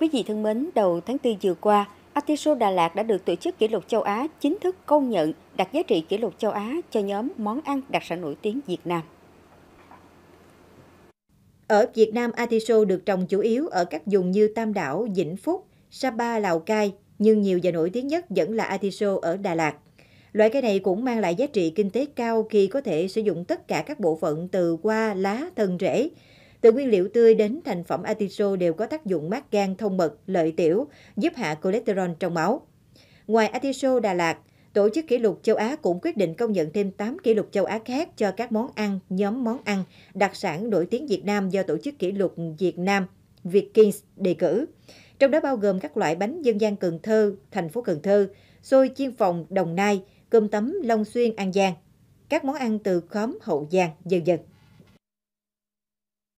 Quý vị thân mến, đầu tháng 4 vừa qua, atiso Đà Lạt đã được tổ chức kỷ lục châu Á chính thức công nhận đặt giá trị kỷ lục châu Á cho nhóm món ăn đặc sản nổi tiếng Việt Nam. Ở Việt Nam, atiso được trồng chủ yếu ở các vùng như Tam Đảo, Vĩnh Phúc, Sapa, Lào Cai, nhưng nhiều và nổi tiếng nhất vẫn là atiso ở Đà Lạt. Loại cây này cũng mang lại giá trị kinh tế cao khi có thể sử dụng tất cả các bộ phận từ hoa, lá, thân rễ, từ nguyên liệu tươi đến thành phẩm atiso đều có tác dụng mát gan, thông mật, lợi tiểu, giúp hạ cholesterol trong máu. Ngoài atiso Đà Lạt, Tổ chức kỷ lục châu Á cũng quyết định công nhận thêm 8 kỷ lục châu Á khác cho các món ăn, nhóm món ăn, đặc sản nổi tiếng Việt Nam do Tổ chức kỷ lục Việt Nam Việt đề cử. Trong đó bao gồm các loại bánh dân gian Cần Thơ, thành phố Cần Thơ, xôi chiên phòng Đồng Nai, cơm tấm Long Xuyên An Giang, các món ăn từ khóm Hậu Giang, dần dần.